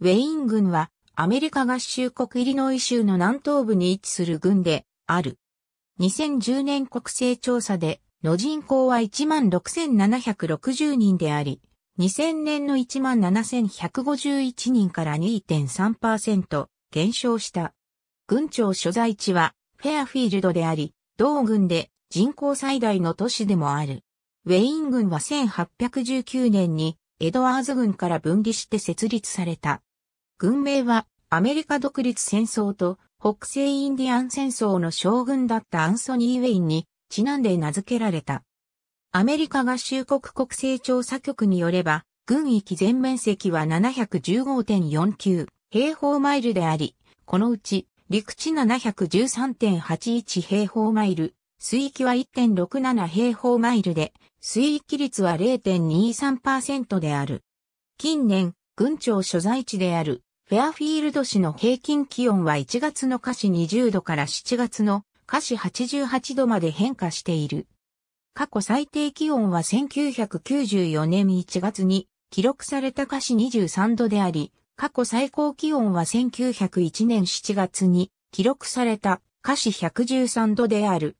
ウェイン軍はアメリカ合衆国イリノイ州の南東部に位置する軍である。2010年国勢調査での人口は16,760人であり、2000年の17,151人から2.3%減少した。軍庁所在地はフェアフィールドであり、同軍で人口最大の都市でもある。ウェイン軍は1819年にエドワーズ軍から分離して設立された。軍名はアメリカ独立戦争と北西インディアン戦争の将軍だったアンソニー・ウェインにちなんで名付けられた。アメリカ合衆国国勢調査局によれば、軍域全面積は715.49平方マイルであり、このうち陸地713.81平方マイル、水域は1.67平方マイルで、水域率は0.23%である。近年、群長所在地である、フェアフィールド市の平均気温は1月の下市20度から7月の下市88度まで変化している。過去最低気温は1994年1月に記録された下市23度であり、過去最高気温は1901年7月に記録された下市113度である。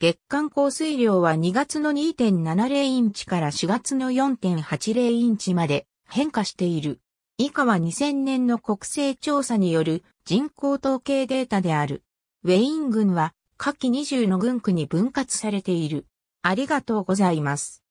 月間降水量は2月の2.70インチから4月の4.80インチまで変化している。以下は2000年の国勢調査による人口統計データである。ウェイン郡は下記20の郡区に分割されている。ありがとうございます。